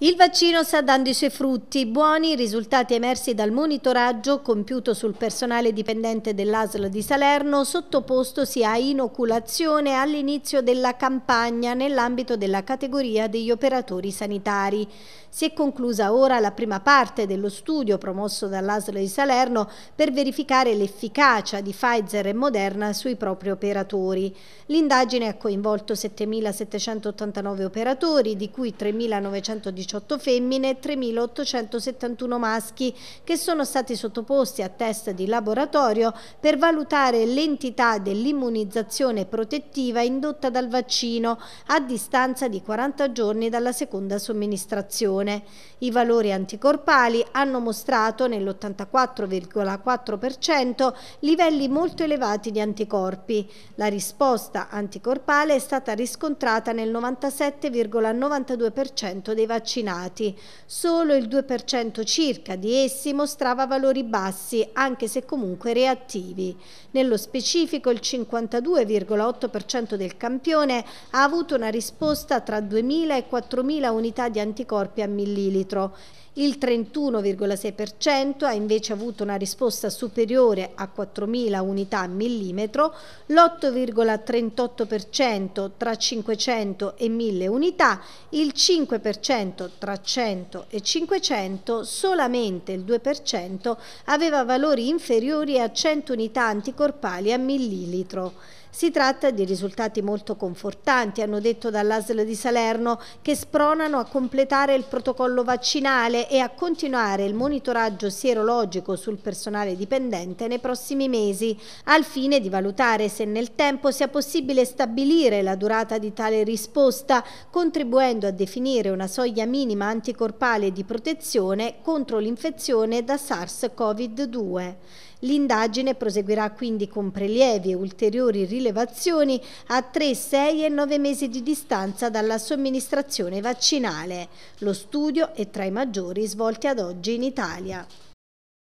Il vaccino sta dando i suoi frutti, buoni risultati emersi dal monitoraggio compiuto sul personale dipendente dell'ASL di Salerno sottopostosi a inoculazione all'inizio della campagna nell'ambito della categoria degli operatori sanitari. Si è conclusa ora la prima parte dello studio promosso dall'ASL di Salerno per verificare l'efficacia di Pfizer e Moderna sui propri operatori. L'indagine ha coinvolto 7.789 operatori, di cui 3.919 3.818 femmine e 3.871 maschi che sono stati sottoposti a test di laboratorio per valutare l'entità dell'immunizzazione protettiva indotta dal vaccino a distanza di 40 giorni dalla seconda somministrazione. I valori anticorpali hanno mostrato nell'84,4% livelli molto elevati di anticorpi. La risposta anticorpale è stata riscontrata nel 97,92% dei vaccini vaccinati. Solo il 2% circa di essi mostrava valori bassi, anche se comunque reattivi. Nello specifico il 52,8% del campione ha avuto una risposta tra 2.000 e 4.000 unità di anticorpi a millilitro. Il 31,6% ha invece avuto una risposta superiore a 4.000 unità a millimetro, l'8,38% tra 500 e 1.000 unità, il 5% tra 100 e 500 solamente il 2% aveva valori inferiori a 100 unità anticorpali a millilitro. Si tratta di risultati molto confortanti, hanno detto dall'ASL di Salerno, che spronano a completare il protocollo vaccinale e a continuare il monitoraggio sierologico sul personale dipendente nei prossimi mesi, al fine di valutare se nel tempo sia possibile stabilire la durata di tale risposta, contribuendo a definire una soglia minima anticorpale di protezione contro l'infezione da SARS-CoV-2. L'indagine proseguirà quindi con prelievi e ulteriori rilevazioni a 3, 6 e 9 mesi di distanza dalla somministrazione vaccinale. Lo studio è tra i maggiori svolti ad oggi in Italia.